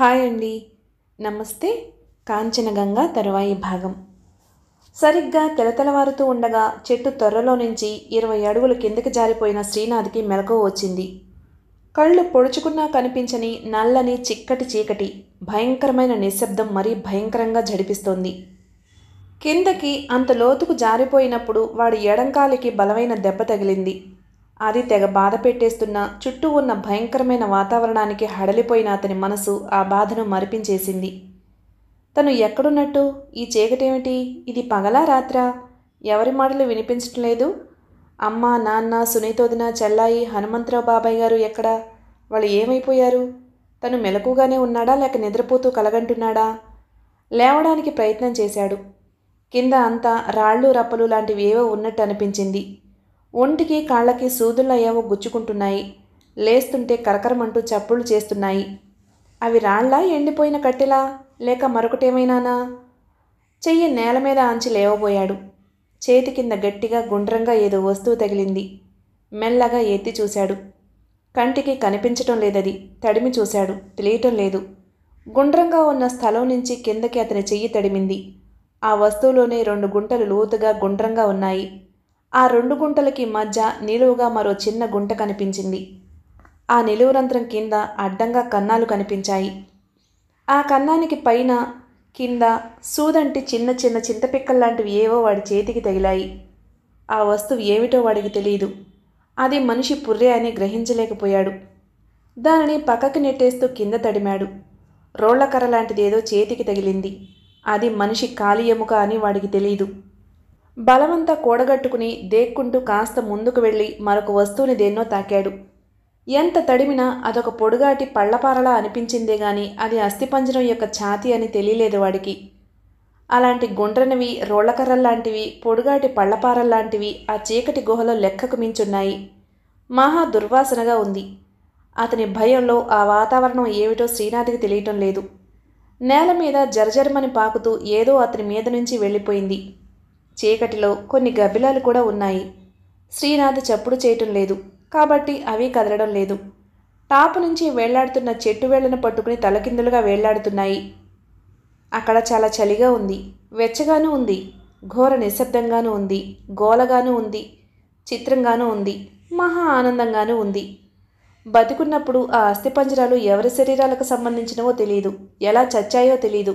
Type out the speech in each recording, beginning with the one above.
hi అండి నమస్తే కాంచనగంగా తరువాయి భాగం సరిగ్గా తెలతెలవారుతూ ఉండగా చెట్టు త్వరలో నుంచి ఇరవై అడుగుల కిందకి జారిపోయిన శ్రీనాథ్కి మెలకు వచ్చింది కళ్ళు పొడుచుకున్నా కనిపించని నల్లని చిక్కటి చీకటి భయంకరమైన నిశ్శబ్దం మరీ భయంకరంగా జడిపిస్తోంది కిందకి అంత లోతుకు జారిపోయినప్పుడు వాడి ఎడంకాలికి బలమైన దెబ్బ తగిలింది అది తెగ బాధ పెట్టేస్తున్న చుట్టూ ఉన్న భయంకరమైన వాతావరణానికి హడలిపోయిన అతని మనసు ఆ బాధను మరిపించేసింది తను ఎక్కడున్నట్టు ఈ చీకటేమిటి ఇది పగలా రాత్రా ఎవరి మాటలు వినిపించటం లేదు అమ్మ నాన్న సునీతోదిన చెల్లాయి హనుమంతరావు బాబాయ్ గారు ఎక్కడా వాళ్ళు ఏమైపోయారు తను మెలకుగానే ఉన్నాడా లేక నిద్రపోతూ కలగంటున్నాడా లేవడానికి ప్రయత్నం చేశాడు కింద అంతా రాళ్ళు రప్పలు లాంటివి ఏవో ఉన్నట్టు అనిపించింది ఒంటికి కాళ్ళకి సూదులయ్యావో గుచ్చుకుంటున్నాయి లేస్తుంటే కరకరమంటూ చప్పులు చేస్తున్నాయి అవి రాళ్లా ఎండిపోయిన కట్టెలా లేక మరొకటేమైనానా చెయ్యి నేల మీద ఆంచి లేవబోయాడు చేతి కింద గట్టిగా గుండ్రంగా ఏదో వస్తువు తగిలింది మెల్లగా ఎత్తి చూశాడు కంటికి కనిపించటం లేదది తడిమి చూశాడు తెలియటం లేదు గుండ్రంగా ఉన్న స్థలం నుంచి కిందకి అతని చెయ్యి తడిమింది ఆ వస్తువులోనే రెండు గుంటలు లోతుగా గుండ్రంగా ఉన్నాయి ఆ రెండు గుంటలకి మధ్య నిలువుగా మరో చిన్న గుంట కనిపించింది ఆ నిలువు రంధ్రం కింద అడ్డంగా కన్నాలు కనిపించాయి ఆ కన్నానికి పైన కింద సూదంటి చిన్న చిన్న చింతపిక్కల్లాంటివి ఏవో వాడి చేతికి తగిలాయి ఆ వస్తువు ఏమిటో వాడికి తెలియదు అది మనిషి పుర్రే అని గ్రహించలేకపోయాడు దానిని పక్కకి నెట్టేస్తూ కింద తడిమాడు రోళ్లకర్ర లాంటిదేదో చేతికి తగిలింది అది మనిషి కాలి ఎముక అని వాడికి తెలియదు బలమంతా కూడగట్టుకుని దేక్కుంటూ కాస్త ముందుకు వెళ్ళి మరొక వస్తువుని దేన్నో తాకాడు ఎంత తడిమినా అదొక పొడుగాటి పళ్లపారలా అనిపించిందే గాని అది అస్థిపంజరం యొక్క ఛాతి అని తెలియలేదు వాడికి అలాంటి గుండ్రనివి రోళ్లకర్రల్లాంటివి పొడుగాటి పళ్లపారల్లాంటివి ఆ చీకటి గుహలో లెక్కకు మించున్నాయి మహా దుర్వాసనగా ఉంది అతని భయంలో ఆ వాతావరణం ఏమిటో శ్రీనాథికి తెలియటం లేదు నేల మీద జరజరమని పాకుతూ ఏదో అతని మీద నుంచి వెళ్ళిపోయింది చీకటిలో కొన్ని గబ్బిలాలు కూడా ఉన్నాయి శ్రీనాథ్ చప్పుడు చేయటం లేదు కాబట్టి అవి కదలడం లేదు టాపు నుంచి వేళ్లాడుతున్న చెట్టు వేళ్లను పట్టుకుని తలకిందులుగా వేళ్లాడుతున్నాయి అక్కడ చాలా చలిగా ఉంది వెచ్చగానూ ఉంది ఘోర నిశ్శబ్దంగానూ ఉంది గోలగానూ ఉంది చిత్రంగానూ ఉంది మహా ఆనందంగానూ ఉంది బతికున్నప్పుడు ఆ అస్థిపంజరాలు ఎవరి శరీరాలకు సంబంధించినవో తెలియదు ఎలా చచ్చాయో తెలియదు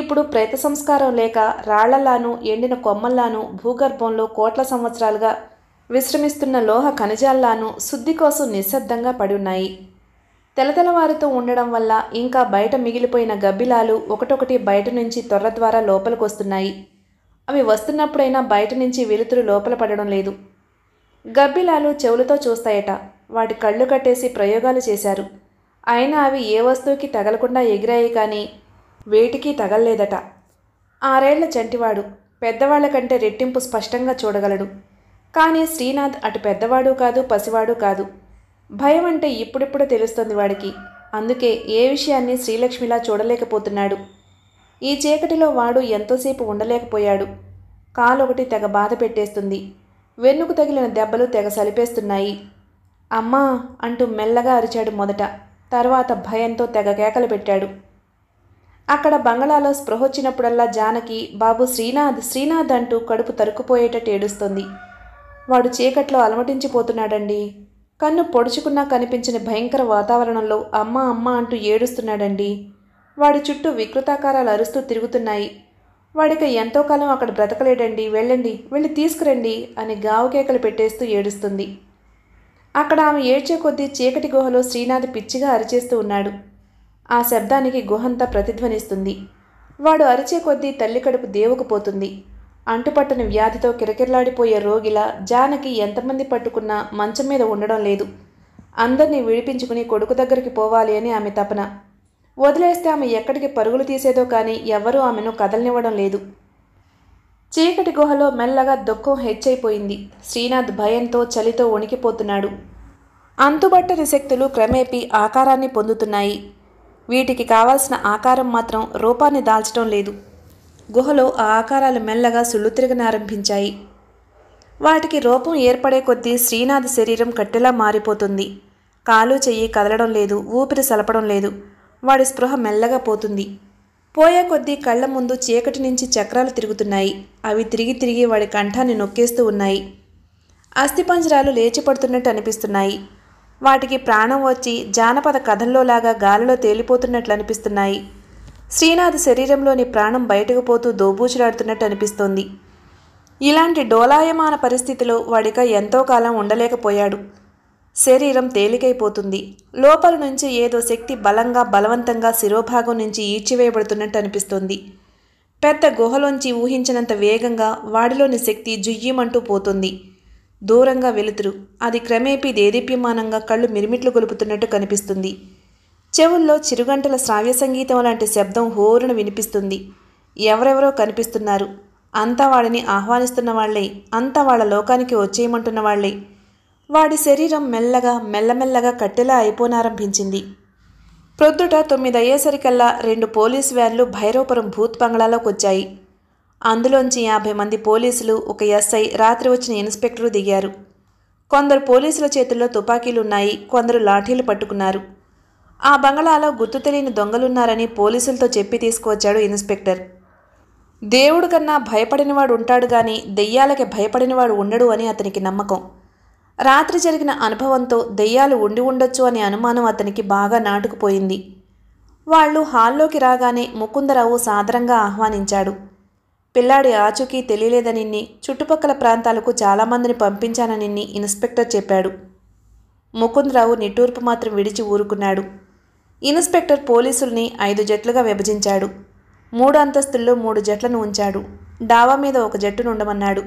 ఇప్పుడు ప్రేత సంస్కారం లేక రాళ్లలాను ఎండిన కొమ్మల్లాను భూగర్భంలో కోట్ల సంవత్సరాలుగా విశ్రమిస్తున్న లోహ ఖనిజాల్లాను శుద్ధి కోసం నిశ్శబ్దంగా పడి ఉన్నాయి తెలతెలవారితో ఉండడం వల్ల ఇంకా బయట మిగిలిపోయిన గబ్బిలాలు ఒకటొకటి బయట నుంచి తొర్ర ద్వారా లోపలికి వస్తున్నాయి అవి వస్తున్నప్పుడైనా బయట నుంచి వెలుతురు లోపల పడడం లేదు గబ్బిలాలు చెవులతో చూస్తాయట వాటి కళ్ళు కట్టేసి ప్రయోగాలు చేశారు అయినా అవి ఏ వస్తువుకి తగలకుండా ఎగిరాయి కానీ వేటికి తగల్లేదట ఆరేళ్ల చంటివాడు పెద్దవాళ్ల కంటే రెట్టింపు స్పష్టంగా చూడగలడు కానీ శ్రీనాథ్ అటు పెద్దవాడు కాదు పసివాడు కాదు భయం అంటే ఇప్పుడిప్పుడు తెలుస్తుంది వాడికి అందుకే ఏ విషయాన్ని శ్రీలక్ష్మిలా చూడలేకపోతున్నాడు ఈ చీకటిలో వాడు ఎంతోసేపు ఉండలేకపోయాడు కాలొకటి తెగ బాధ పెట్టేస్తుంది వెన్నుకు తగిలిన దెబ్బలు తెగ సలిపేస్తున్నాయి అమ్మా అంటూ మెల్లగా అరిచాడు మొదట తర్వాత భయంతో తెగ కేకలు పెట్టాడు అక్కడ బంగళాలో స్పృహొచ్చినప్పుడల్లా జానకి బాబు శ్రీనాథ్ శ్రీనాథ్ అంటూ కడుపు తరుక్కుపోయేటట్టు ఏడుస్తుంది వాడు చీకట్లో అలమటించిపోతున్నాడండి కన్ను పొడుచుకున్నా కనిపించిన భయంకర వాతావరణంలో అమ్మ అమ్మ అంటూ ఏడుస్తున్నాడండి వాడి చుట్టూ వికృతాకారాలు అరుస్తూ తిరుగుతున్నాయి వాడికి ఎంతో కాలం అక్కడ బ్రతకలేడండి వెళ్ళండి వెళ్ళి తీసుకురండి అని గావుకేకలు పెట్టేస్తూ ఏడుస్తుంది అక్కడ ఆమె ఏడ్చే కొద్దీ చీకటి గుహలో శ్రీనాథ్ పిచ్చిగా అరిచేస్తూ ఉన్నాడు ఆ శబ్దానికి గుహంతా ప్రతిధ్వనిస్తుంది వాడు అరిచే కొద్దీ తల్లి కడుపు దేవుకుపోతుంది అంటుపట్టని వ్యాధితో కిరకిరలాడిపోయే రోగిలా జానకి ఎంతమంది పట్టుకున్నా మంచం మీద ఉండడం లేదు అందరినీ విడిపించుకుని కొడుకు దగ్గరికి పోవాలి అని ఆమె తపన వదిలేస్తే ఆమె ఎక్కడికి పరుగులు తీసేదో కానీ ఎవరూ ఆమెను కదలనివ్వడం లేదు చీకటి గుహలో మెల్లగా దుఃఖం హెచ్చైపోయింది శ్రీనాథ్ భయంతో చలితో వణికిపోతున్నాడు అంతుబట్టని శక్తులు క్రమేపీ ఆకారాన్ని పొందుతున్నాయి వీటికి కావాల్సిన ఆకారం మాత్రం రూపాన్ని దాల్చడం లేదు గుహలో ఆ ఆకారాలు మెల్లగా సుళ్ళు తిరగనారంభించాయి వాటికి రూపం ఏర్పడే కొద్దీ శ్రీనాథ్ శరీరం కట్టెలా మారిపోతుంది కాలు చెయ్యి కదలడం లేదు ఊపిరి సలపడం లేదు వాడి స్పృహ మెల్లగా పోతుంది పోయే కొద్దీ కళ్ళ ముందు చీకటి నుంచి చక్రాలు తిరుగుతున్నాయి అవి తిరిగి తిరిగి వాడి కంఠాన్ని నొక్కేస్తూ ఉన్నాయి అస్థిపంజరాలు లేచిపడుతున్నట్టు అనిపిస్తున్నాయి వాటికి ప్రాణం వచ్చి జానపద కథల్లోలాగా గాలిలో తేలిపోతున్నట్లు అనిపిస్తున్నాయి శ్రీనాథ్ శరీరంలోని ప్రాణం బయటకు పోతూ దోబూచులాడుతున్నట్టు అనిపిస్తోంది ఇలాంటి డోలాయమాన పరిస్థితిలో వాడిక ఎంతో కాలం ఉండలేకపోయాడు శరీరం తేలికైపోతుంది లోపల నుంచి ఏదో శక్తి బలంగా బలవంతంగా శిరోభాగం నుంచి ఈడ్చివేయబడుతున్నట్టు అనిపిస్తుంది పెద్ద గుహలోంచి ఊహించినంత వేగంగా వాడిలోని శక్తి జుయ్యమంటూ పోతుంది దూరంగా వెలుతురు అది క్రమేపీ దేదీప్యమానంగా కళ్ళు మిరిమిట్లు గొలుపుతున్నట్టు కనిపిస్తుంది చెవుల్లో చిరుగంటల శ్రావ్య సంగీతం లాంటి శబ్దం హోరును వినిపిస్తుంది ఎవరెవరో కనిపిస్తున్నారు అంతా వాడిని ఆహ్వానిస్తున్న వాళ్లే అంతా వాళ్ళ లోకానికి వచ్చేయమంటున్న వాళ్లే వాడి శరీరం మెల్లగా మెల్లమెల్లగా కట్టెలా అయిపోనారంభించింది ప్రొద్దుట తొమ్మిదయ్యేసరికల్లా రెండు పోలీస్ వ్యాన్లు భైరవపురం భూత్ బంగ్లాలోకి వచ్చాయి అందులోంచి యాభై మంది పోలీసులు ఒక ఎస్ఐ రాత్రి వచ్చిన ఇన్స్పెక్టరు దిగారు కొందరు పోలీసుల చేతుల్లో తుపాకీలున్నాయి కొందరు లాఠీలు పట్టుకున్నారు ఆ బంగళాలో గుర్తు తెలియని దొంగలున్నారని పోలీసులతో చెప్పి తీసుకువచ్చాడు ఇన్స్పెక్టర్ దేవుడు కన్నా భయపడినవాడు ఉంటాడు కానీ దెయ్యాలకి భయపడినవాడు ఉండడు అని అతనికి నమ్మకం రాత్రి జరిగిన అనుభవంతో దెయ్యాలు ఉండి ఉండొచ్చు అనే అనుమానం అతనికి బాగా నాటుకుపోయింది వాళ్ళు హాల్లోకి రాగానే ముకుందరావు సాదరంగా ఆహ్వానించాడు పిల్లాడి ఆచూకీ తెలియలేదనిన్ని చుట్టుపక్కల ప్రాంతాలకు చాలామందిని పంపించాననిన్ని ఇన్స్పెక్టర్ చెప్పాడు ముకుందరావు నిట్టూర్పు మాత్రం విడిచి ఊరుకున్నాడు ఇన్స్పెక్టర్ పోలీసుల్ని ఐదు జట్లుగా విభజించాడు మూడు అంతస్తుల్లో మూడు జట్లను ఉంచాడు డావా మీద ఒక జట్టును ఉండమన్నాడు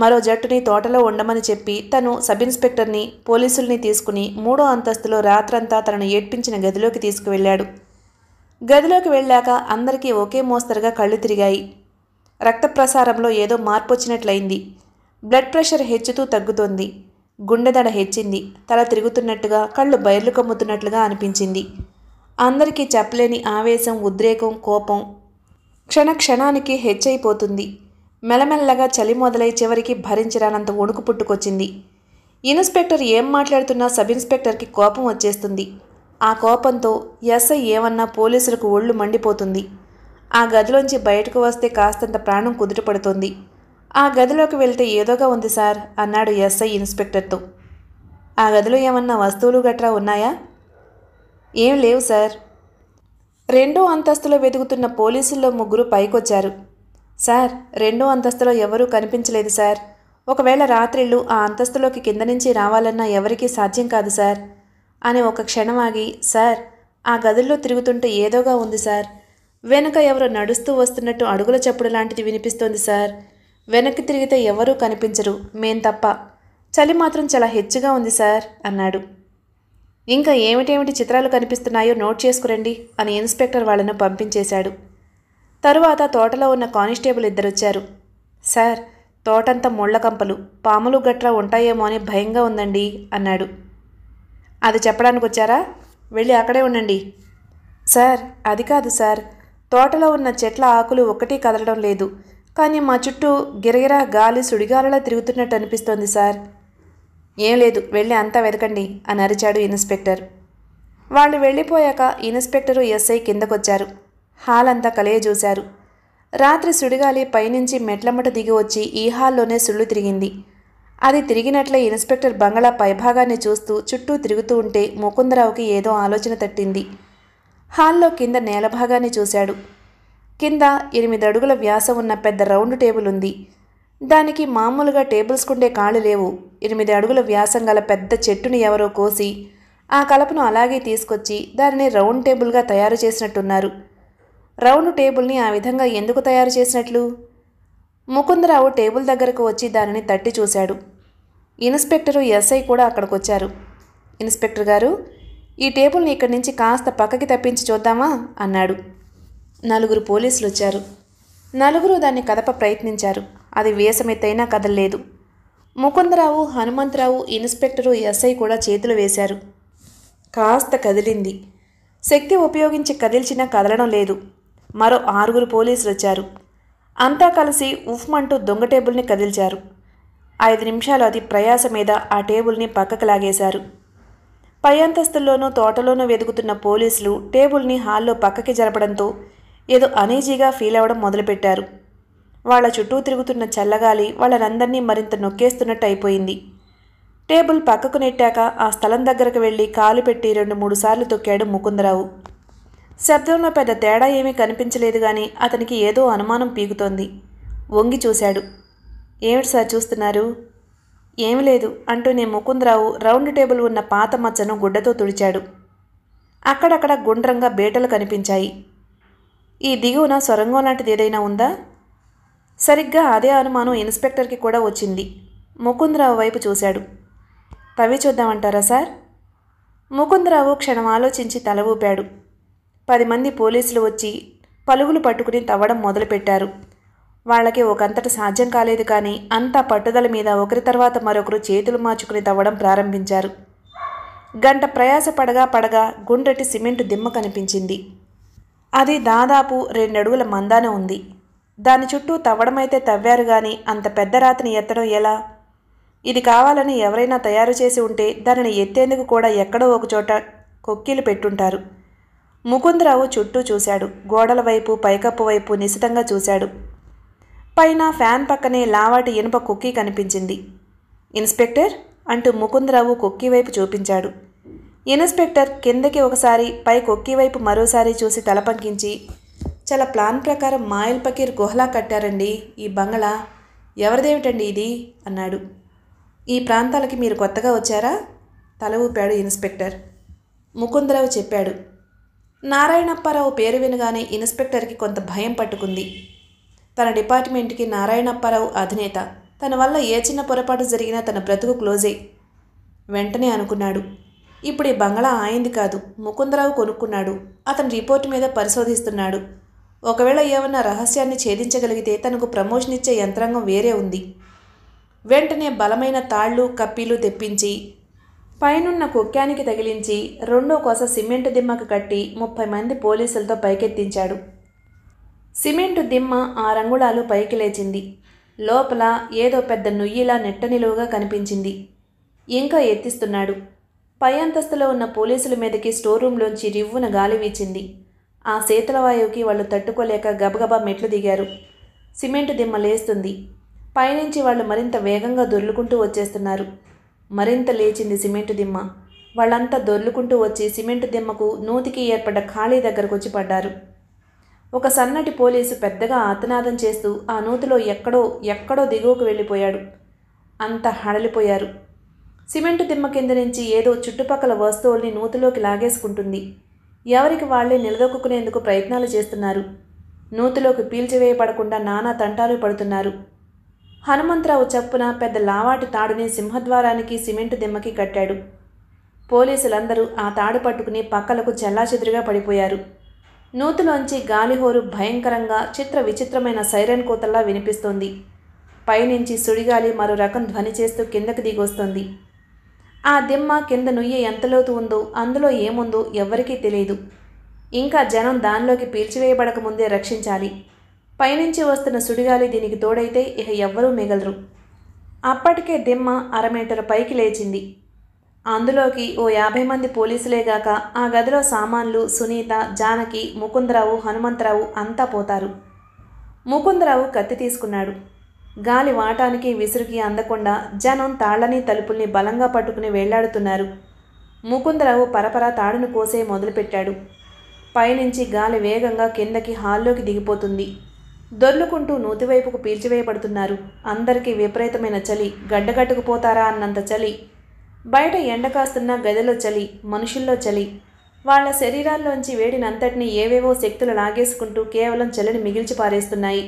మరో జట్టుని తోటలో ఉండమని చెప్పి తను సబ్ ఇన్స్పెక్టర్ని పోలీసుల్ని తీసుకుని మూడో అంతస్తులో రాత్రంతా తనను ఏడ్పించిన గదిలోకి తీసుకువెళ్ళాడు గదిలోకి వెళ్ళాక అందరికీ ఒకే మోస్తరుగా కళ్ళు తిరిగాయి రక్త ప్రసారంలో ఏదో మార్పు వచ్చినట్లయింది బ్లడ్ ప్రెషర్ హెచ్చుతూ తగ్గుతోంది గుండెదడ హెచ్చింది తల తిరుగుతున్నట్టుగా కళ్ళు బయర్లు కమ్ముతున్నట్లుగా అనిపించింది అందరికీ చెప్పలేని ఆవేశం ఉద్రేకం కోపం క్షణ క్షణానికి హెచ్చైపోతుంది మెలమెల్లగా చలి మొదలై చివరికి భరించరానంత వణుకు పుట్టుకొచ్చింది ఇన్స్పెక్టర్ ఏం మాట్లాడుతున్నా సబ్ ఇన్స్పెక్టర్కి కోపం వచ్చేస్తుంది ఆ కోపంతో ఎస్ఐ ఏమన్నా పోలీసులకు ఒళ్ళు మండిపోతుంది ఆ గదిలోంచి బయటకు వస్తే కాస్తంత ప్రాణం కుదుటపడుతుంది ఆ గదిలోకి వెళ్తే ఏదోగా ఉంది సార్ అన్నాడు ఎస్ఐ ఇన్స్పెక్టర్తో ఆ గదిలో ఏమన్నా వస్తువులు గట్రా ఉన్నాయా ఏం లేవు సార్ రెండో అంతస్తులో వెతుకుతున్న పోలీసుల్లో ముగ్గురు పైకొచ్చారు సార్ రెండో అంతస్తులో ఎవరూ కనిపించలేదు సార్ ఒకవేళ రాత్రిళ్ళు ఆ అంతస్తులోకి కింద నుంచి రావాలన్నా ఎవరికీ సాధ్యం కాదు సార్ అని ఒక క్షణం ఆగి సార్ ఆ గదుల్లో తిరుగుతుంటే ఏదోగా ఉంది సార్ వెనక ఎవరో నడుస్తూ వస్తున్నట్టు అడుగుల చప్పుడు లాంటిది వినిపిస్తోంది సార్ వెనక్కి తిరిగితే ఎవరూ కనిపించరు మేం తప్ప చలి మాత్రం చాలా హెచ్చుగా ఉంది సార్ అన్నాడు ఇంకా ఏమిటేమిటి చిత్రాలు కనిపిస్తున్నాయో నోట్ చేసుకురండి అని ఇన్స్పెక్టర్ వాళ్లను పంపించేశాడు తరువాత తోటలో ఉన్న కానిస్టేబుల్ ఇద్దరొచ్చారు సార్ తోటంతా ముళ్ళకంపలు పాములు గట్రా ఉంటాయేమో అని భయంగా ఉందండి అన్నాడు అది చెప్పడానికి వచ్చారా వెళ్ళి అక్కడే ఉండండి సార్ అది కాదు సార్ తోటలో ఉన్న చెట్ల ఆకులు ఒక్కటి కదలడం లేదు కానీ మా చుట్టూ గిరగిరా గాలి సుడిగాలలా తిరుగుతున్నట్టు అనిపిస్తోంది సార్ ఏం లేదు వెళ్ళి అంతా వెతకండి అని అరిచాడు ఇన్స్పెక్టర్ వాళ్ళు వెళ్ళిపోయాక ఇన్స్పెక్టరు ఎస్ఐ కిందకొచ్చారు హాల్ అంతా కలయ చూశారు రాత్రి సుడిగాలి పైనుంచి మెట్లమ్మట దిగి వచ్చి ఈ హాల్లోనే సుళ్ళు తిరిగింది అది తిరిగినట్లే ఇన్స్పెక్టర్ బంగళా పైభాగాన్ని చూస్తూ చుట్టూ తిరుగుతూ ఉంటే ముకుందరావుకి ఏదో ఆలోచన తట్టింది హాల్లో కింద నేల భాగాన్ని చూశాడు కింద ఎనిమిది అడుగుల వ్యాసం ఉన్న పెద్ద రౌండ్ టేబుల్ ఉంది దానికి మామూలుగా టేబుల్స్ కుండే కాళ్ళు లేవు ఎనిమిది అడుగుల వ్యాసం గల పెద్ద చెట్టుని ఎవరో కోసి ఆ కలపను అలాగే తీసుకొచ్చి దానిని రౌండ్ టేబుల్గా తయారు చేసినట్టున్నారు రౌండ్ టేబుల్ని ఆ విధంగా ఎందుకు తయారు చేసినట్లు ముకుందరావు టేబుల్ దగ్గరకు వచ్చి దానిని తట్టి చూశాడు ఇన్స్పెక్టరు ఎస్ఐ కూడా అక్కడికొచ్చారు ఇన్స్పెక్టర్ గారు ఈ టేబుల్ని ఇక్కడి నుంచి కాస్త పక్కకి తప్పించి చూద్దామా అన్నాడు నలుగురు పోలీసులు వచ్చారు నలుగురు దాన్ని కదప ప్రయత్నించారు అది వేసమెత్తైనా కదలలేదు ముకుందరావు హనుమంతరావు ఇన్స్పెక్టరు ఎస్ఐ కూడా చేతులు వేశారు కాస్త కదిలింది శక్తి ఉపయోగించి కదిల్చినా కదలడం లేదు మరో ఆరుగురు పోలీసులు వచ్చారు అంతా కలిసి ఉఫ్మంటూ దొంగ టేబుల్ని కదిల్చారు ఐదు నిమిషాలు అది ప్రయాస మీద ఆ టేబుల్ని పక్కకు లాగేశారు పై అంతస్తుల్లోనూ తోటలోనూ వెతుకుతున్న పోలీసులు టేబుల్ని హాల్లో పక్కకి జరపడంతో ఏదో అనీజీగా ఫీల్ అవ్వడం మొదలుపెట్టారు వాళ్ళ చుట్టూ తిరుగుతున్న చల్లగాలి వాళ్ళనందరినీ మరింత నొక్కేస్తున్నట్టు అయిపోయింది టేబుల్ పక్కకు నెట్టాక ఆ స్థలం దగ్గరకు వెళ్ళి కాలు పెట్టి రెండు మూడు సార్లు తొక్కాడు ముకుందరావు శబ్దంలో పెద్ద తేడా ఏమీ కనిపించలేదు కానీ అతనికి ఏదో అనుమానం పీకుతోంది వంగి చూశాడు ఏమిటి సార్ చూస్తున్నారు ఏమి లేదు అంటూనే ముకుందరావు రౌండ్ టేబుల్ ఉన్న పాత మచ్చను గుడ్డతో తుడిచాడు అక్కడక్కడ గుండ్రంగా బేటలు కనిపించాయి ఈ దిగువన సొరంగం లాంటిది ఏదైనా ఉందా సరిగ్గా అదే అనుమానం ఇన్స్పెక్టర్కి కూడా వచ్చింది ముకుందరావు వైపు చూశాడు తవ్వి చూద్దామంటారా సార్ ముకుందరావు క్షణం ఆలోచించి తల ఊపాడు పది మంది పోలీసులు వచ్చి పలుగులు పట్టుకుని తవ్వడం మొదలుపెట్టారు వాళ్ళకి ఒకంతట సాధ్యం కాలేదు కానీ అంత పట్టుదల మీద ఒకరి తర్వాత మరొకరు చేతులు మార్చుకుని తవ్వడం ప్రారంభించారు గంట ప్రయాస పడగా పడగా గుండ్రటి సిమెంటు దిమ్మ కనిపించింది అది దాదాపు రెండడుగుల మందాన ఉంది దాని చుట్టూ తవ్వడమైతే తవ్వారు కానీ అంత పెద్ద రాతిని ఎత్తడం ఎలా ఇది కావాలని ఎవరైనా తయారు చేసి ఉంటే దానిని ఎత్తేందుకు కూడా ఎక్కడో ఒకచోట కొక్కీలు పెట్టుంటారు ముకుందరావు చుట్టూ చూశాడు గోడల వైపు పైకప్పు వైపు నిశితంగా చూశాడు పైన ఫ్యాన్ పక్కనే లావాటి ఇనుప కుక్కీ కనిపించింది ఇన్స్పెక్టర్ అంటూ ముకుందరావు కుక్కీ వైపు చూపించాడు ఇన్స్పెక్టర్ కిందకి ఒకసారి పై కుక్కీ వైపు మరోసారి చూసి తలపంకించి చాలా ప్లాన్ ప్రకారం మాయిల్ పకీర్ గుహలా కట్టారండి ఈ బంగళా ఎవరిదేమిటండి ఇది అన్నాడు ఈ ప్రాంతాలకి మీరు కొత్తగా వచ్చారా తల ఊపాడు ఇన్స్పెక్టర్ ముకుందరావు చెప్పాడు నారాయణప్పారావు పేరు వినగానే ఇన్స్పెక్టర్కి కొంత భయం పట్టుకుంది తన డిపార్ట్మెంట్కి నారాయణప్పారావు అధినేత తన వల్ల ఏ చిన్న పొరపాటు జరిగినా తన బ్రతుకు క్లోజ్ అయ్యి వెంటనే అనుకున్నాడు ఇప్పుడు ఈ బంగళా ఆయింది కాదు ముకుందరావు కొనుక్కున్నాడు అతని రిపోర్ట్ మీద పరిశోధిస్తున్నాడు ఒకవేళ ఏమన్నా రహస్యాన్ని ఛేదించగలిగితే తనకు ప్రమోషన్ ఇచ్చే యంత్రాంగం వేరే ఉంది వెంటనే బలమైన తాళ్ళు కప్పీలు తెప్పించి పైనున్న కుక్కానికి తగిలించి రెండో కోస సిమెంట్ దిమ్మకు కట్టి ముప్పై మంది పోలీసులతో పైకెత్తించాడు సిమెంటు దిమ్మ ఆ రంగుళాలు పైకి లేచింది లోపల ఏదో పెద్ద నుయ్యిలా నిలువుగా కనిపించింది ఇంకా ఎత్తిస్తున్నాడు పై అంతస్తులో ఉన్న పోలీసుల మీదకి స్టోర్ రూమ్లోంచి రివ్వున గాలి వీచింది ఆ శీతల వాయువుకి వాళ్ళు తట్టుకోలేక గబగబా మెట్లు దిగారు సిమెంటు దిమ్మ లేస్తుంది పైనుంచి వాళ్ళు మరింత వేగంగా దొర్లుకుంటూ వచ్చేస్తున్నారు మరింత లేచింది సిమెంటు దిమ్మ వాళ్ళంతా దొర్లుకుంటూ వచ్చి సిమెంటు దిమ్మకు నూతికి ఏర్పడ్డ ఖాళీ దగ్గరకు వచ్చి పడ్డారు ఒక సన్నటి పోలీసు పెద్దగా ఆతనాదం చేస్తూ ఆ నూతిలో ఎక్కడో ఎక్కడో దిగువకు వెళ్ళిపోయాడు అంత హడలిపోయారు సిమెంటు దిమ్మ కింద నుంచి ఏదో చుట్టుపక్కల వస్తువుల్ని నూతిలోకి లాగేసుకుంటుంది ఎవరికి వాళ్లే నిలదొక్కునేందుకు ప్రయత్నాలు చేస్తున్నారు నూతిలోకి పీల్చివేయపడకుండా నానా తంటాలు పడుతున్నారు హనుమంతరావు చప్పున పెద్ద లావాటి తాడుని సింహద్వారానికి సిమెంటు దిమ్మకి కట్టాడు పోలీసులందరూ ఆ తాడు పట్టుకుని పక్కలకు చెల్లాచెదురుగా పడిపోయారు నూతిలోంచి గాలిహోరు భయంకరంగా చిత్ర విచిత్రమైన సైరన్ కోతల్లా వినిపిస్తోంది పైనుంచి సుడిగాలి మరో రకం ధ్వని చేస్తూ కిందకు దిగొస్తుంది ఆ దిమ్మ కింద నుయ్యి ఎంతలోతు ఉందో అందులో ఏముందో ఎవ్వరికీ తెలియదు ఇంకా జనం దానిలోకి పీల్చివేయబడకముందే రక్షించాలి పైనుంచి వస్తున్న సుడిగాలి దీనికి తోడైతే ఇక ఎవ్వరూ మిగలరు అప్పటికే దిమ్మ అరమీటరు పైకి లేచింది అందులోకి ఓ యాభై మంది పోలీసులేగాక ఆ గదిలో సామాన్లు సునీత జానకి ముకుందరావు హనుమంతరావు అంతా పోతారు ముకుందరావు కత్తి తీసుకున్నాడు గాలి వాటానికి విసురుకి అందకుండా జనం తాళ్లని తలుపుల్ని బలంగా పట్టుకుని వేళ్లాడుతున్నారు ముకుందరావు పరపరా తాడును కోసే మొదలుపెట్టాడు పైనుంచి గాలి వేగంగా కిందకి హాల్లోకి దిగిపోతుంది దొర్లుకుంటూ నూతివైపుకు పీల్చివేయబడుతున్నారు అందరికీ విపరీతమైన చలి గడ్డగట్టుకుపోతారా అన్నంత చలి బయట ఎండ కాస్తున్న గదిలో చలి మనుషుల్లో చలి వాళ్ల శరీరాల్లోంచి వేడినంతటిని ఏవేవో శక్తులు లాగేసుకుంటూ కేవలం చలిని మిగిల్చి పారేస్తున్నాయి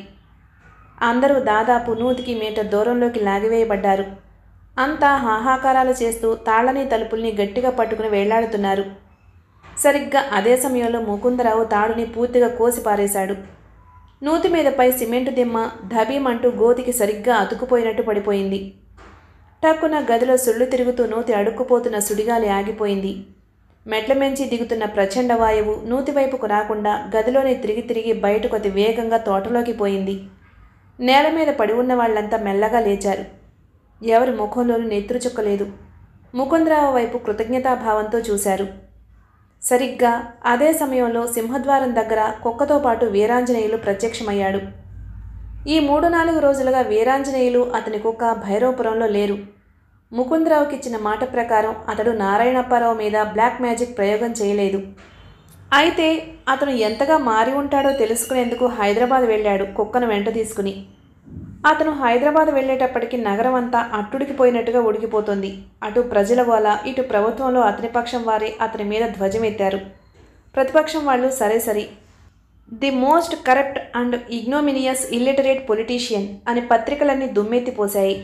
అందరూ దాదాపు నూతికి మీటర్ దూరంలోకి లాగివేయబడ్డారు అంతా హాహాకారాలు చేస్తూ తాళని తలుపుల్ని గట్టిగా పట్టుకుని వేళ్లాడుతున్నారు సరిగ్గా అదే సమయంలో ముకుందరావు తాడుని పూర్తిగా కోసి పారేశాడు నూతి మీదపై సిమెంటు దిమ్మ ధబీమంటూ గోతికి సరిగ్గా అతుకుపోయినట్టు పడిపోయింది టక్కున గదిలో సుళ్ళు తిరుగుతూ నూతి అడుక్కుపోతున్న సుడిగాలి ఆగిపోయింది మెట్లమెంచి దిగుతున్న ప్రచండ వాయువు నూతివైపుకు రాకుండా గదిలోనే తిరిగి తిరిగి బయటకు అతి వేగంగా తోటలోకి పోయింది నేల మీద పడి ఉన్న వాళ్ళంతా మెల్లగా లేచారు ఎవరి ముఖంలోనూ నెత్తురు చుక్కలేదు ముకుందరావు వైపు కృతజ్ఞతాభావంతో చూశారు సరిగ్గా అదే సమయంలో సింహద్వారం దగ్గర కుక్కతో పాటు వీరాంజనేయులు ప్రత్యక్షమయ్యాడు ఈ మూడు నాలుగు రోజులుగా వీరాంజనేయులు అతని కుక్క భైరవపురంలో లేరు ముకుందరావుకి ఇచ్చిన మాట ప్రకారం అతడు నారాయణప్పారావు మీద బ్లాక్ మ్యాజిక్ ప్రయోగం చేయలేదు అయితే అతను ఎంతగా మారి ఉంటాడో తెలుసుకునేందుకు హైదరాబాద్ వెళ్ళాడు కుక్కను వెంట తీసుకుని అతను హైదరాబాద్ వెళ్ళేటప్పటికి నగరం అంతా అట్టుడికి పోయినట్టుగా ఉడికిపోతుంది అటు ప్రజల వల్ల ఇటు ప్రభుత్వంలో అతని పక్షం వారే అతని మీద ధ్వజమెత్తారు ప్రతిపక్షం వాళ్ళు సరే సరే the most corrupt and ignominious illiterate politician అనే పత్రికలన్నీ దుమ్మెత్తిపోశాయి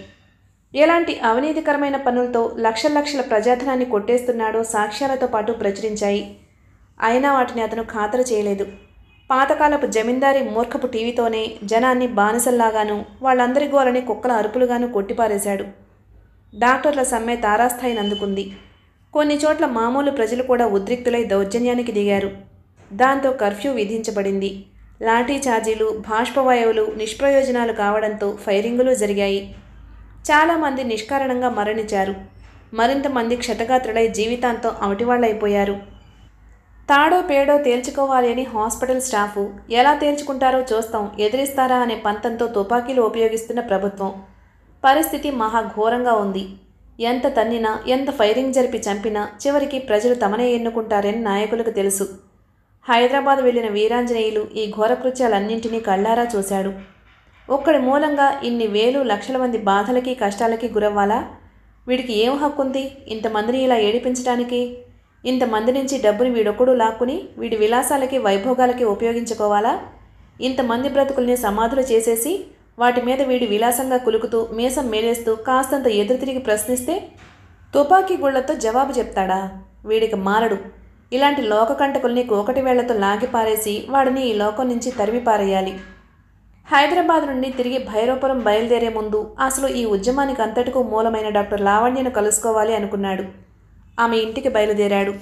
ఎలాంటి అవినీతికరమైన పనులతో లక్ష లక్షల ప్రజాధనాన్ని కొట్టేస్తున్నాడో సాక్ష్యాలతో పాటు ప్రచురించాయి అయినా వాటిని అతను ఖాతరు చేయలేదు పాతకాలపు జమీందారీ మూర్ఖపు టీవీతోనే జనాన్ని బానిసల్లాగాను వాళ్ళందరి గోలని కుక్కల అరుపులుగాను కొట్టిపారేశాడు డాక్టర్ల సమ్మె తారాస్థాయిని అందుకుంది కొన్ని చోట్ల మామూలు ప్రజలు కూడా ఉద్రిక్తులై దౌర్జన్యానికి దిగారు దాంతో కర్ఫ్యూ విధించబడింది లాఠీ ఛార్జీలు బాష్పవాయువులు నిష్ప్రయోజనాలు కావడంతో ఫైరింగులు జరిగాయి చాలామంది నిష్కారణంగా మరణించారు మరింతమంది క్షతగాత్రులై జీవితాంతం అవటివాళ్లైపోయారు తాడో పేడో తేల్చుకోవాలి అని హాస్పిటల్ స్టాఫ్ ఎలా తేల్చుకుంటారో చూస్తాం ఎదిరిస్తారా అనే పంతంతో తుపాకీలు ఉపయోగిస్తున్న ప్రభుత్వం పరిస్థితి మహాఘోరంగా ఉంది ఎంత తన్నినా ఎంత ఫైరింగ్ జరిపి చంపినా చివరికి ప్రజలు తమనే ఎన్నుకుంటారని నాయకులకు తెలుసు హైదరాబాద్ వెళ్ళిన వీరాంజనేయులు ఈ ఘోరకృత్యాలన్నింటినీ కళ్ళారా చూశాడు ఒక్కడి మూలంగా ఇన్ని వేలు లక్షల మంది బాధలకి కష్టాలకి గురవ్వాలా వీడికి ఏం హక్కుంది ఇంతమందిని ఇలా ఏడిపించడానికి ఇంతమంది నుంచి డబ్బుని వీడొక్కడు లాక్కుని వీడి విలాసాలకి వైభోగాలకి ఉపయోగించుకోవాలా ఇంతమంది బ్రతుకుల్ని సమాధులు చేసేసి వాటి మీద వీడి విలాసంగా కులుకుతూ మీసం మేలేస్తూ కాస్తంత ఎదురు తిరిగి ప్రశ్నిస్తే తుపాకీ గుళ్లతో జవాబు చెప్తాడా వీడికి మారడు ఇలాంటి లోకకంటకుల్ని కోకటి వేళ్లతో లాగిపారేసి వాడిని ఈ లోకం నుంచి తరిమిపారేయాలి హైదరాబాద్ నుండి తిరిగి భైరవపురం బయలుదేరే ముందు అసలు ఈ ఉద్యమానికి అంతటికూ మూలమైన డాక్టర్ లావణ్యను కలుసుకోవాలి అనుకున్నాడు ఆమె ఇంటికి బయలుదేరాడు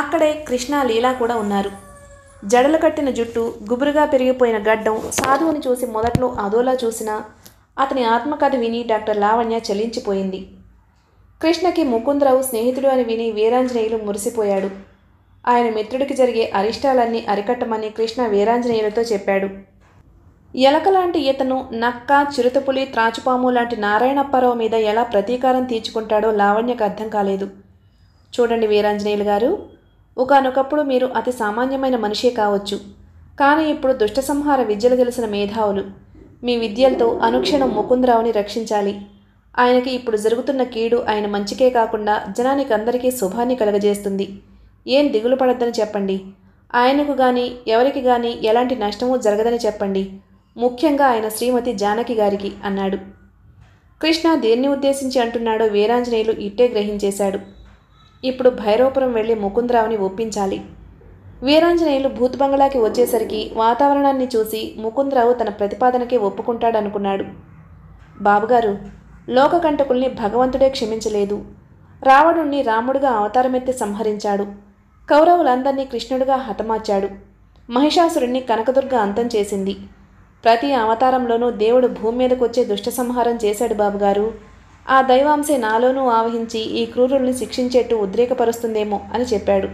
అక్కడే కృష్ణ లీలా కూడా ఉన్నారు జడలు కట్టిన జుట్టు గుబురుగా పెరిగిపోయిన గడ్డం సాధువుని చూసి మొదట్లో అదోలా చూసినా అతని ఆత్మకథ విని డాక్టర్ లావణ్య చలించిపోయింది కృష్ణకి ముకుందరావు స్నేహితుడు అని విని వీరాంజనేయులు మురిసిపోయాడు ఆయన మిత్రుడికి జరిగే అరిష్టాలన్నీ అరికట్టమని కృష్ణ వీరాంజనేయులతో చెప్పాడు ఎలక లాంటి ఈతను నక్క చిరుతపులి త్రాచుపాము లాంటి నారాయణప్పారావు మీద ఎలా ప్రతీకారం తీర్చుకుంటాడో లావణ్యకు అర్థం కాలేదు చూడండి వీరాంజనేయులు గారు ఒకనొకప్పుడు మీరు అతి సామాన్యమైన మనిషే కావచ్చు కానీ ఇప్పుడు దుష్ట సంహార విద్యలు గెలిచిన మేధావులు మీ విద్యలతో అనుక్షణం ముకుందరావుని రక్షించాలి ఆయనకి ఇప్పుడు జరుగుతున్న కీడు ఆయన మంచికే కాకుండా జనానికి అందరికీ శుభాన్ని కలగజేస్తుంది ఏం దిగులు పడద్దని చెప్పండి ఆయనకు కానీ ఎవరికి కానీ ఎలాంటి నష్టమూ జరగదని చెప్పండి ముఖ్యంగా ఆయన శ్రీమతి జానకి గారికి అన్నాడు కృష్ణ దేన్ని ఉద్దేశించి అంటున్నాడో వీరాంజనేయులు ఇట్టే గ్రహించేశాడు ఇప్పుడు భైరవపురం వెళ్ళి ముకుందరావుని ఒప్పించాలి వీరాంజనేయులు భూత్ బంగ్లాకి వచ్చేసరికి వాతావరణాన్ని చూసి ముకుందరావు తన ప్రతిపాదనకే ఒప్పుకుంటాడనుకున్నాడు బాబుగారు లోకకంటకుల్ని భగవంతుడే క్షమించలేదు రావణుణ్ణి రాముడుగా అవతారమెత్తి సంహరించాడు కౌరవులందరినీ కృష్ణుడిగా హతమార్చాడు మహిషాసురుణ్ణి కనకదుర్గ అంతం చేసింది ప్రతి అవతారంలోనూ దేవుడు భూమి మీదకు వచ్చే దుష్ట సంహారం చేశాడు బాబుగారు ఆ దైవాంశే నాలోనూ ఆవహించి ఈ క్రూరుల్ని శిక్షించేట్టు ఉద్రేకపరుస్తుందేమో అని చెప్పాడు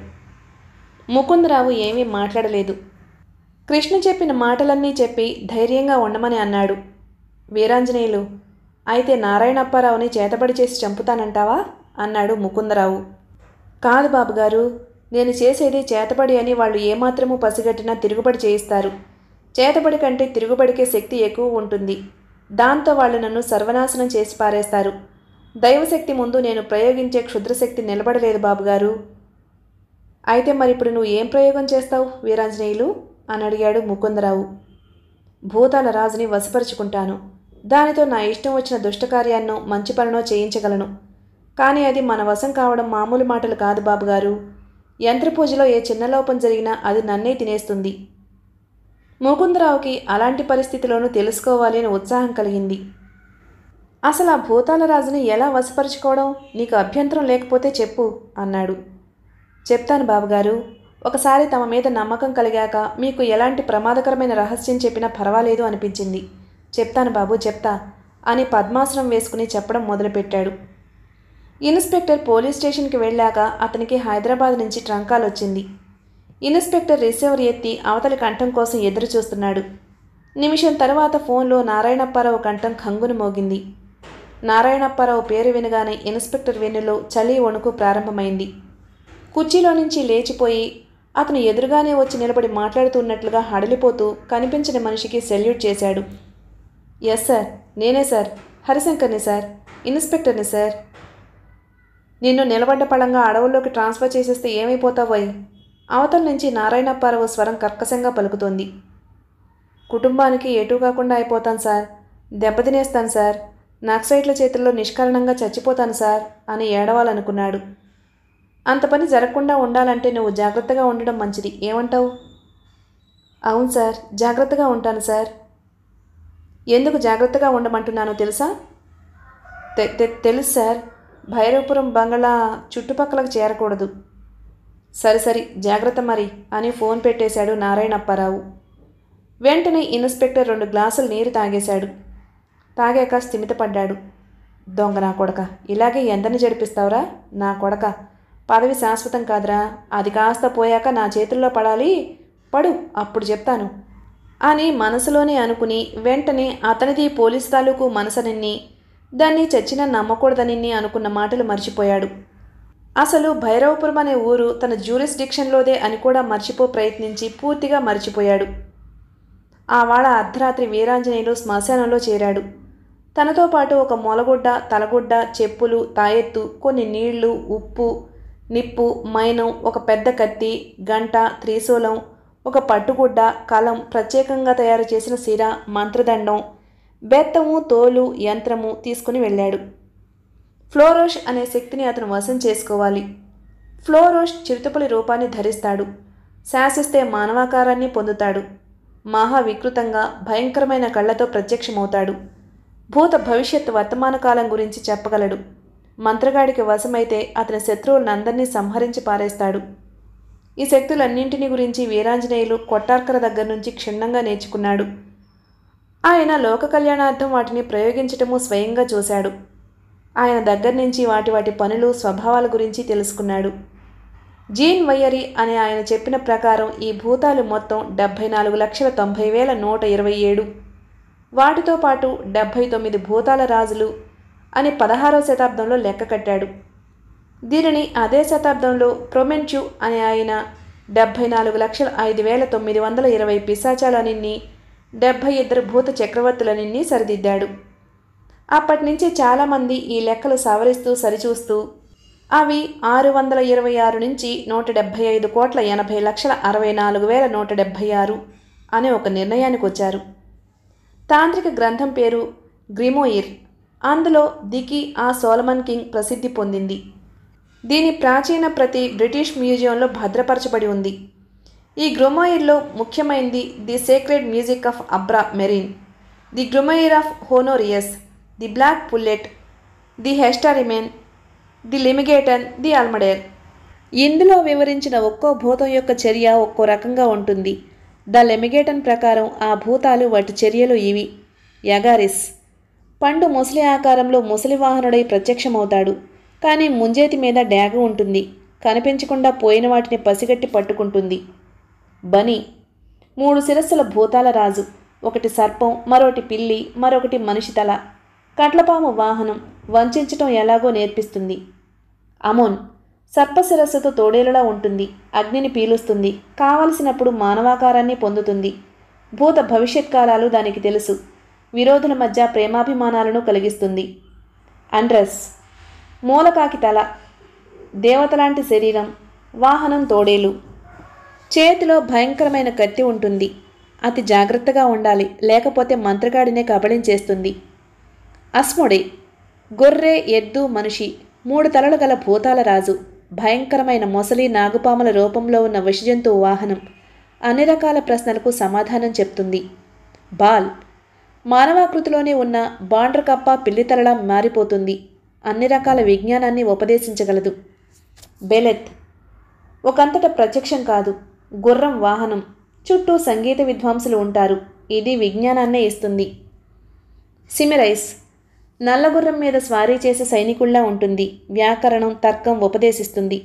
ముకుందరావు ఏమీ మాట్లాడలేదు కృష్ణ చెప్పిన మాటలన్నీ చెప్పి ధైర్యంగా ఉండమని అన్నాడు వీరాంజనేయులు అయితే నారాయణప్పారావుని చేతబడి చేసి చంపుతానంటావా అన్నాడు ముకుందరావు కాదు బాబుగారు నేను చేసేది చేతబడి అని వాళ్ళు ఏమాత్రము పసిగట్టినా తిరుగుబడి చేయిస్తారు చేతబడి కంటే తిరుగుబడికే శక్తి ఎక్కువ ఉంటుంది దాంతో వాళ్ళు నన్ను సర్వనాశనం చేసి పారేస్తారు దైవశక్తి ముందు నేను ప్రయోగించే క్షుద్రశక్తి నిలబడలేదు బాబుగారు అయితే మరి ఇప్పుడు నువ్వు ఏం ప్రయోగం చేస్తావు వీరాంజనేయులు అని అడిగాడు ముకుందరావు భూతాల రాజుని వశపరుచుకుంటాను దానితో నా ఇష్టం వచ్చిన దుష్టకార్యాన్నో మంచి పనినో చేయించగలను కానీ అది మన వశం కావడం మామూలు మాటలు కాదు బాబుగారు యంత్రపూజలో ఏ చిన్న లోపం జరిగినా అది నన్నే తినేస్తుంది ముకుందరావుకి అలాంటి పరిస్థితిలోనూ తెలుసుకోవాలి అని ఉత్సాహం కలిగింది అసలు ఆ భూతాల రాజుని ఎలా వశపరుచుకోవడం నీకు అభ్యంతరం లేకపోతే చెప్పు అన్నాడు చెప్తాను బాబుగారు ఒకసారి తమ మీద నమ్మకం కలిగాక మీకు ఎలాంటి ప్రమాదకరమైన రహస్యం చెప్పినా పర్వాలేదు అనిపించింది చెప్తాను బాబు చెప్తా అని పద్మాసనం వేసుకుని చెప్పడం మొదలుపెట్టాడు ఇన్స్పెక్టర్ పోలీస్ స్టేషన్కి వెళ్ళాక అతనికి హైదరాబాద్ నుంచి ట్రంకాల్ వచ్చింది ఇన్స్పెక్టర్ రిసీవర్ ఎత్తి అవతలి కంఠం కోసం ఎదురు చూస్తున్నాడు నిమిషం తర్వాత ఫోన్లో నారాయణప్పారావు కంఠం కంగును మోగింది నారాయణప్పారావు పేరు వినగానే ఇన్స్పెక్టర్ వెన్నులో చలి వణుకు ప్రారంభమైంది కుర్చీలో నుంచి లేచిపోయి అతను ఎదురుగానే వచ్చి నిలబడి మాట్లాడుతున్నట్లుగా హడలిపోతూ కనిపించిన మనిషికి సెల్యూట్ చేశాడు ఎస్ సార్ నేనే సార్ హరిశంకర్ని సార్ ఇన్స్పెక్టర్ని సార్ నిన్ను నిలబడ్డ పడంగా అడవుల్లోకి ట్రాన్స్ఫర్ చేసేస్తే ఏమైపోతావోయ్ అవతల నుంచి నారాయణప్పారావు స్వరం కర్కశంగా పలుకుతోంది కుటుంబానికి ఎటు కాకుండా అయిపోతాను సార్ దెబ్బతినేస్తాను సార్ నక్సైట్ల చేతుల్లో నిష్కరణంగా చచ్చిపోతాను సార్ అని ఏడవాలనుకున్నాడు అంత పని జరగకుండా ఉండాలంటే నువ్వు జాగ్రత్తగా ఉండడం మంచిది ఏమంటావు అవును సార్ జాగ్రత్తగా ఉంటాను సార్ ఎందుకు జాగ్రత్తగా ఉండమంటున్నానో తెలుసా తెలుసు సార్ భైరవపురం బంగళా చుట్టుపక్కలకు చేరకూడదు సరిసరి జాగ్రత్త మరి అని ఫోన్ పెట్టేశాడు నారాయణప్పారావు వెంటనే ఇన్స్పెక్టర్ రెండు గ్లాసులు నీరు తాగేశాడు తాగాక స్థిమితపడ్డాడు దొంగ నా కొడక ఇలాగే ఎంతని జడిపిస్తావురా నా కొడక పదవి శాశ్వతం కాదురా అది కాస్త పోయాక నా చేతుల్లో పడాలి పడు అప్పుడు చెప్తాను అని మనసులోనే అనుకుని వెంటనే అతనిది పోలీస్ తాలూకు మనసనన్ని దాన్ని చచ్చినా నమ్మకూడదని అనుకున్న మాటలు మర్చిపోయాడు అసలు భైరవపురం అనే ఊరు తన డిక్షన్లోదే అని కూడా మర్చిపో ప్రయత్నించి పూర్తిగా మర్చిపోయాడు ఆ వాడ అర్ధరాత్రి వీరాంజనేయులు శ్మశానంలో చేరాడు తనతో పాటు ఒక మొలగుడ్డ తలగుడ్డ చెప్పులు తాయెత్తు కొన్ని నీళ్లు ఉప్పు నిప్పు మైనం ఒక పెద్ద కత్తి గంట త్రిశూలం ఒక పట్టుగుడ్డ కలం ప్రత్యేకంగా తయారు చేసిన సిర మంత్రదండం బెత్తము తోలు యంత్రము తీసుకుని వెళ్ళాడు ఫ్లోరోష్ అనే శక్తిని అతను వశం చేసుకోవాలి ఫ్లోరోష్ చిరుతపులి రూపాన్ని ధరిస్తాడు శాసిస్తే మానవాకారాన్ని పొందుతాడు మహా వికృతంగా భయంకరమైన కళ్ళతో ప్రత్యక్షమవుతాడు భూత భవిష్యత్ వర్తమాన కాలం గురించి చెప్పగలడు మంత్రగాడికి వశమైతే అతని శత్రువులందరినీ సంహరించి పారేస్తాడు ఈ శక్తులన్నింటిని గురించి వీరాంజనేయులు కొట్టార్కర దగ్గర నుంచి క్షుణ్ణంగా నేర్చుకున్నాడు ఆయన లోక కళ్యాణార్థం వాటిని ప్రయోగించటము స్వయంగా చూశాడు ఆయన దగ్గర నుంచి వాటి వాటి పనులు స్వభావాల గురించి తెలుసుకున్నాడు జీన్ వయ్యరి అనే ఆయన చెప్పిన ప్రకారం ఈ భూతాలు మొత్తం డెబ్భై నాలుగు లక్షల తొంభై వేల నూట ఇరవై ఏడు వాటితో పాటు డెబ్భై తొమ్మిది భూతాల రాజులు అని పదహారో శతాబ్దంలో లెక్క కట్టాడు దీనిని అదే శతాబ్దంలో ప్రొమెన్చు అనే ఆయన డెబ్భై నాలుగు లక్షల ఐదు వేల తొమ్మిది వందల ఇరవై పిశాచాలన్నీ డెబ్భై ఇద్దరు భూత చక్రవర్తులనిన్ని సరిదిద్దాడు అప్పటి నుంచి చాలామంది ఈ లెక్కలు సవరిస్తూ సరిచూస్తూ అవి ఆరు వందల ఇరవై ఆరు నుంచి నూట డెబ్భై ఐదు కోట్ల ఎనభై లక్షల అరవై నాలుగు వేల నూట డెబ్భై ఆరు అనే ఒక నిర్ణయానికి వచ్చారు తాంత్రిక గ్రంథం పేరు గ్రిమోయిర్ అందులో దికి ఆ సోలమన్ కింగ్ ప్రసిద్ధి పొందింది దీని ప్రాచీన ప్రతి బ్రిటిష్ మ్యూజియంలో భద్రపరచబడి ఉంది ఈ గ్రొమాయిర్లో ముఖ్యమైనది the sacred music of Abramelin the grimoire of Honorius the black pullet the Heptameron the Lemegeton the Almadel ఇందులో వివరించిన ఒక్కో భూతం యొక్క చర్య ఒక్కో రకంగా ఉంటుంది ద లెమిగేటన్ ప్రకారం ఆ భూతాలు వాటి చర్యలు ఇవి యగారిస్ పండు ముసలి ఆకారంలో ముసలి వాహనుడై ప్రత్యక్షమవుతాడు కానీ ముంజేతి మీద డ్యాగ ఉంటుంది కనిపించకుండా పోయిన వాటిని పసిగట్టి పట్టుకుంటుంది బని మూడు శిరస్సుల భూతాల రాజు ఒకటి సర్పం మరొకటి పిల్లి మరొకటి మనిషి తల కట్లపాము వాహనం వంచటం ఎలాగో నేర్పిస్తుంది అమోన్ సర్పశిరస్సుతో తోడేలులా ఉంటుంది అగ్నిని పీలుస్తుంది కావలసినప్పుడు మానవాకారాన్ని పొందుతుంది భూత భవిష్యత్ కాలాలు దానికి తెలుసు విరోధుల మధ్య ప్రేమాభిమానాలను కలిగిస్తుంది అండ్రస్ మూలకాకి తల దేవతలాంటి శరీరం వాహనం తోడేలు చేతిలో భయంకరమైన కత్తి ఉంటుంది అతి జాగ్రత్తగా ఉండాలి లేకపోతే మంత్రగాడినే కబళించేస్తుంది అస్ముడే గొర్రె ఎద్దు మనిషి మూడు తలలు గల భూతాల రాజు భయంకరమైన మొసలి నాగుపాముల రూపంలో ఉన్న విషజంతువు వాహనం అన్ని రకాల ప్రశ్నలకు సమాధానం చెప్తుంది బాల్ మానవాకృతిలోనే ఉన్న బాండ్రకప్ప పిల్లితలలా మారిపోతుంది అన్ని రకాల విజ్ఞానాన్ని ఉపదేశించగలదు బెలెత్ ఒకంతట ప్రత్యక్షం కాదు గుర్రం వాహనం చుట్టూ సంగీత విద్వాంసులు ఉంటారు ఇది విజ్ఞానాన్నే ఇస్తుంది సిమిరైస్ నల్లగుర్రం మీద స్వారీ చేసే సైనికుల్లా ఉంటుంది వ్యాకరణం తర్కం ఉపదేశిస్తుంది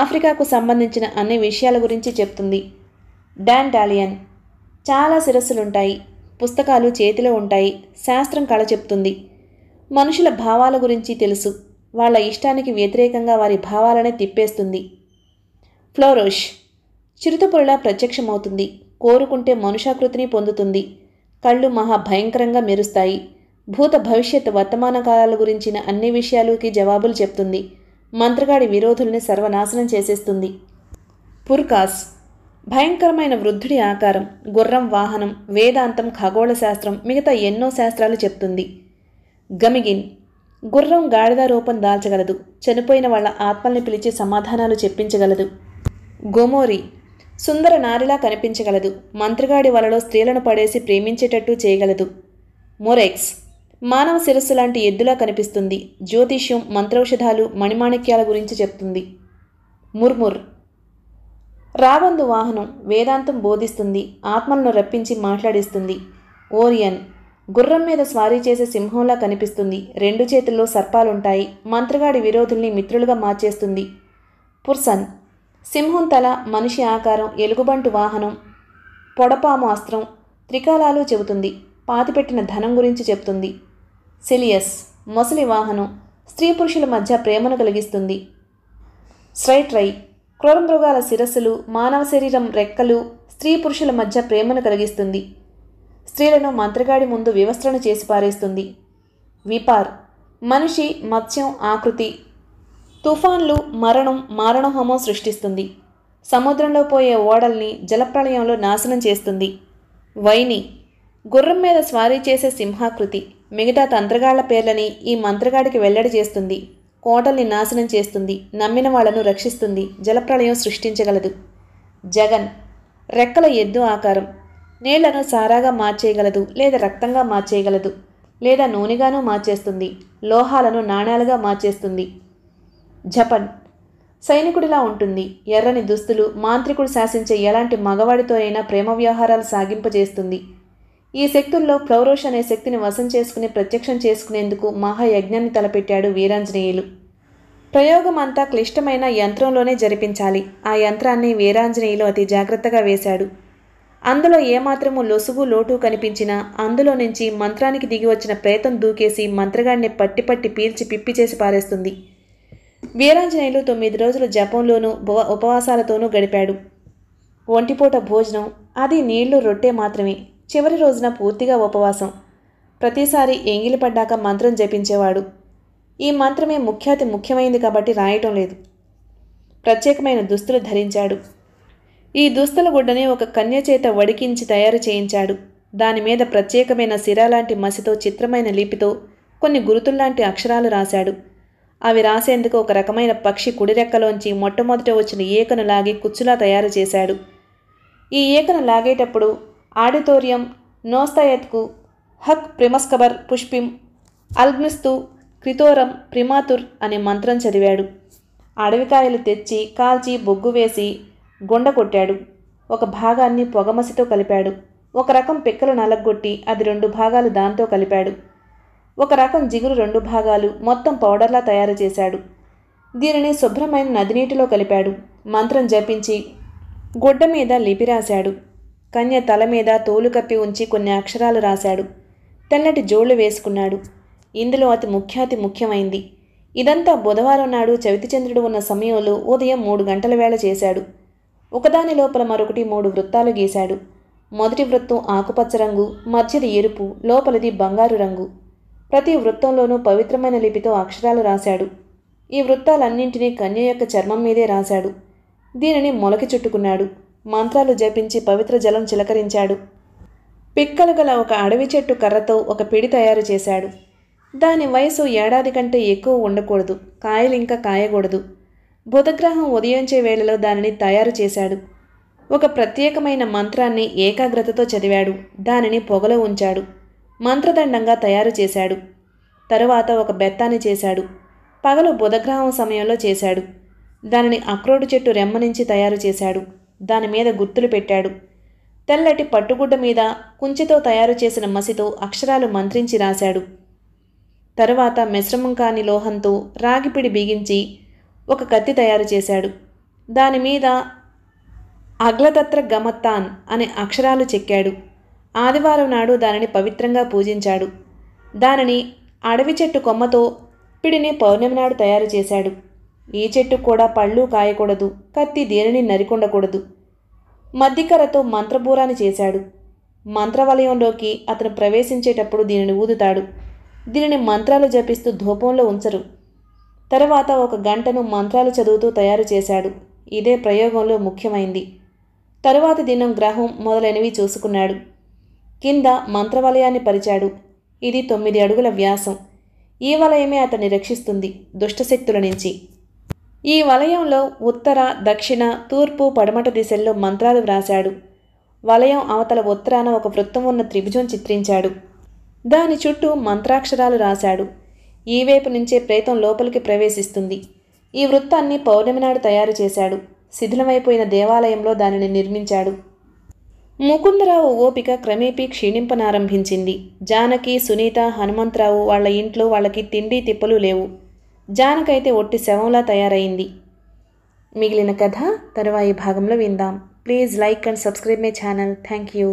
ఆఫ్రికాకు సంబంధించిన అన్ని విషయాల గురించి చెప్తుంది డాలియన్ చాలా శిరస్సులుంటాయి పుస్తకాలు చేతిలో ఉంటాయి శాస్త్రం కళ చెప్తుంది మనుషుల భావాల గురించి తెలుసు వాళ్ళ ఇష్టానికి వ్యతిరేకంగా వారి భావాలనే తిప్పేస్తుంది ఫ్లోరోష్ చిరుతపులలా ప్రత్యక్షమవుతుంది కోరుకుంటే మనుషాకృతిని పొందుతుంది కళ్ళు మహా భయంకరంగా మెరుస్తాయి భూత భవిష్యత్ వర్తమాన కాలాల గురించిన అన్ని విషయాలకి జవాబులు చెప్తుంది మంత్రగాడి విరోధుల్ని సర్వనాశనం చేసేస్తుంది పుర్కాస్ భయంకరమైన వృద్ధుడి ఆకారం గుర్రం వాహనం వేదాంతం ఖగోళ శాస్త్రం మిగతా ఎన్నో శాస్త్రాలు చెప్తుంది గమిగిన్ గుర్రం గాడిద రూపం దాల్చగలదు చనిపోయిన వాళ్ళ ఆత్మల్ని పిలిచి సమాధానాలు చెప్పించగలదు గోమోరి సుందర నారిలా కనిపించగలదు మంత్రగాడి వలలో స్త్రీలను పడేసి ప్రేమించేటట్టు చేయగలదు మోరెక్స్ మానవ శిరస్సు లాంటి ఎద్దులా కనిపిస్తుంది జ్యోతిష్యం మంత్రౌషధాలు మణిమాణిక్యాల గురించి చెప్తుంది ముర్ముర్ రాబందు వాహనం వేదాంతం బోధిస్తుంది ఆత్మలను రప్పించి మాట్లాడిస్తుంది ఓరియన్ గుర్రం మీద స్వారీ చేసే సింహంలా కనిపిస్తుంది రెండు చేతుల్లో సర్పాలుంటాయి మంత్రగాడి విరోధుల్ని మిత్రులుగా మార్చేస్తుంది పుర్సన్ సింహం తల మనిషి ఆకారం ఎలుగుబంటు వాహనం పొడపాము అస్త్రం త్రికాలాలు చెబుతుంది పాతిపెట్టిన ధనం గురించి చెబుతుంది సిలియస్ మొసలి వాహనం స్త్రీ పురుషుల మధ్య ప్రేమను కలిగిస్తుంది స్ట్రైట్రై మృగాల శిరస్సులు మానవ శరీరం రెక్కలు స్త్రీ పురుషుల మధ్య ప్రేమను కలిగిస్తుంది స్త్రీలను మంత్రగాడి ముందు వివస్త్రను చేసి పారేస్తుంది విపార్ మనిషి మత్స్యం ఆకృతి తుఫాన్లు మరణం మారణహోమం సృష్టిస్తుంది సముద్రంలో పోయే ఓడల్ని జలప్రళయంలో నాశనం చేస్తుంది వైని గుర్రం మీద స్వారీ చేసే సింహాకృతి మిగతా తంత్రగాళ్ల పేర్లని ఈ మంత్రగాడికి వెల్లడి చేస్తుంది కోటల్ని నాశనం చేస్తుంది నమ్మిన వాళ్లను రక్షిస్తుంది జలప్రళయం సృష్టించగలదు జగన్ రెక్కల ఎద్దు ఆకారం నీళ్లను సారాగా మార్చేయగలదు లేదా రక్తంగా మార్చేయగలదు లేదా నూనెగాను మార్చేస్తుంది లోహాలను నాణ్యాలుగా మార్చేస్తుంది జపన్ సైనికుడిలా ఉంటుంది ఎర్రని దుస్తులు మాంత్రికుడు శాసించే ఎలాంటి మగవాడితోనైనా ప్రేమ వ్యవహారాలు సాగింపజేస్తుంది ఈ శక్తుల్లో క్లౌరోష్ అనే శక్తిని వశం చేసుకుని ప్రత్యక్షం చేసుకునేందుకు మహాయజ్ఞాన్ని తలపెట్టాడు వీరాంజనేయులు ప్రయోగం అంతా క్లిష్టమైన యంత్రంలోనే జరిపించాలి ఆ యంత్రాన్ని వీరాంజనేయులు అతి జాగ్రత్తగా వేశాడు అందులో ఏమాత్రమూ లొసుగు లోటు కనిపించినా అందులో నుంచి మంత్రానికి దిగి వచ్చిన ప్రేతం దూకేసి మంత్రగాడిని పట్టి పట్టి పీల్చి పిప్పి చేసి పారేస్తుంది వీరాంజనేయులు తొమ్మిది రోజులు జపంలోనూ ఉపవాసాలతోనూ గడిపాడు ఒంటిపూట భోజనం అది నీళ్లు రొట్టె మాత్రమే చివరి రోజున పూర్తిగా ఉపవాసం ప్రతిసారి ఎంగిలిపడ్డాక మంత్రం జపించేవాడు ఈ మంత్రమే ముఖ్యాతి ముఖ్యమైంది కాబట్టి రాయటం లేదు ప్రత్యేకమైన దుస్తులు ధరించాడు ఈ దుస్తుల గుడ్డని ఒక కన్య చేత వడికించి తయారు చేయించాడు దాని మీద ప్రత్యేకమైన సిరాలాంటి మసితో చిత్రమైన లిపితో కొన్ని గురుతుల్లాంటి అక్షరాలు రాశాడు అవి రాసేందుకు ఒక రకమైన పక్షి కుడిరెక్కలోంచి మొట్టమొదట వచ్చిన ఏకను లాగి కుచ్చులా తయారు చేశాడు ఈ ఏకను లాగేటప్పుడు ఆడిటోరియం నోస్తయత్కు హక్ ప్రిమస్కబర్ పుష్పిం అల్మిస్తు క్రితోరం ప్రిమాతుర్ అనే మంత్రం చదివాడు అడవికాయలు తెచ్చి కాల్చి బొగ్గు వేసి గుండ కొట్టాడు ఒక భాగాన్ని పొగమసితో కలిపాడు ఒక రకం పిక్కలు నలగొట్టి అది రెండు భాగాలు దాంతో కలిపాడు ఒక రకం జిగురు రెండు భాగాలు మొత్తం పౌడర్లా తయారు చేశాడు దీనిని శుభ్రమైన నదినీటిలో కలిపాడు మంత్రం జపించి గుడ్డ మీద లిపి రాశాడు కన్య తల మీద తోలు కప్పి ఉంచి కొన్ని అక్షరాలు రాశాడు తెల్లటి జోళ్లు వేసుకున్నాడు ఇందులో అతి ముఖ్యాతి ముఖ్యమైంది ఇదంతా బుధవారం నాడు చవితిచంద్రుడు ఉన్న సమయంలో ఉదయం మూడు గంటల వేళ చేశాడు ఒకదాని లోపల మరొకటి మూడు వృత్తాలు గీశాడు మొదటి వృత్తం ఆకుపచ్చ రంగు మధ్యది ఎరుపు లోపలిది బంగారు రంగు ప్రతి వృత్తంలోనూ పవిత్రమైన లిపితో అక్షరాలు రాశాడు ఈ వృత్తాలన్నింటినీ కన్య యొక్క చర్మం మీదే రాశాడు దీనిని మొలకి చుట్టుకున్నాడు మంత్రాలు జపించి పవిత్ర జలం చిలకరించాడు పిక్కలు గల ఒక అడవి చెట్టు కర్రతో ఒక పిడి తయారు చేశాడు దాని వయసు ఏడాది కంటే ఎక్కువ ఉండకూడదు కాయలు ఇంకా కాయకూడదు బుధగ్రహం ఉదయించే వేళలో దానిని తయారు చేశాడు ఒక ప్రత్యేకమైన మంత్రాన్ని ఏకాగ్రతతో చదివాడు దానిని పొగలో ఉంచాడు మంత్రదండంగా తయారు చేశాడు తరువాత ఒక బెత్తాన్ని చేశాడు పగలు బుధగ్రహం సమయంలో చేశాడు దానిని అక్రోడు చెట్టు రెమ్మ నుంచి తయారు చేశాడు దాని మీద గుర్తులు పెట్టాడు తెల్లటి పట్టుగుడ్డ మీద కుంచెతో తయారు చేసిన మసితో అక్షరాలు మంత్రించి రాశాడు తరువాత మిశ్రమం కాని లోహంతో రాగిపిడి బిగించి ఒక కత్తి తయారు చేశాడు దాని మీద గమత్తాన్ అనే అక్షరాలు చెక్కాడు ఆదివారం నాడు దానిని పవిత్రంగా పూజించాడు దానిని అడవి చెట్టు కొమ్మతో పిడిని పౌర్ణమి నాడు తయారు చేశాడు ఈ చెట్టు కూడా పళ్ళు కాయకూడదు కత్తి దేనిని నరికొండకూడదు మద్దికరతో మంత్రబూరాన్ని చేశాడు మంత్రవలయంలోకి అతను ప్రవేశించేటప్పుడు దీనిని ఊదుతాడు దీనిని మంత్రాలు జపిస్తూ ధూపంలో ఉంచరు తర్వాత ఒక గంటను మంత్రాలు చదువుతూ తయారు చేశాడు ఇదే ప్రయోగంలో ముఖ్యమైంది తరువాత దినం గ్రహం మొదలైనవి చూసుకున్నాడు కింద మంత్రవలయాన్ని పరిచాడు ఇది తొమ్మిది అడుగుల వ్యాసం ఈ వలయమే అతన్ని రక్షిస్తుంది దుష్టశక్తుల నుంచి ఈ వలయంలో ఉత్తర దక్షిణ తూర్పు పడమట దిశల్లో మంత్రాలు వ్రాశాడు వలయం అవతల ఉత్తరాన ఒక వృత్తం ఉన్న త్రిభుజం చిత్రించాడు దాని చుట్టూ మంత్రాక్షరాలు రాశాడు ఈ వైపు నుంచే ప్రేతం లోపలికి ప్రవేశిస్తుంది ఈ వృత్తాన్ని పౌర్ణమి నాడు తయారు చేశాడు శిథిలమైపోయిన దేవాలయంలో దానిని నిర్మించాడు ముకుందరావు ఓపిక క్రమేపీ క్షీణింపనారంభించింది జానకి సునీత హనుమంతరావు వాళ్ళ ఇంట్లో వాళ్ళకి తిండి తిప్పలు లేవు జానకైతే ఒట్టి శవంలా తయారైంది మిగిలిన కథ తరువాయి భాగంలో విందాం please like and subscribe my channel thank you